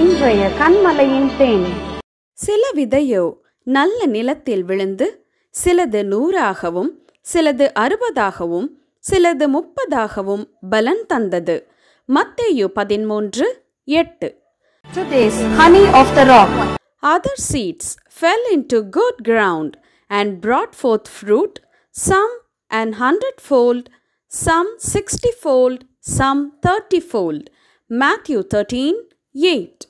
இன்றைய கண்மலையின் தேன் சில விதையோ நல்ல நிலத்தில் விழுந்து சிலது நூறாகவும் சிலது அறுபதாகவும் சிலது முப்பதாகவும் பலன் தந்தது மத்தேயு பதிமூன்று எட்டு other seeds fell into good ground and brought forth fruit some and hundredfold some sixtyfold some thirtyfold Matthew thirteen eight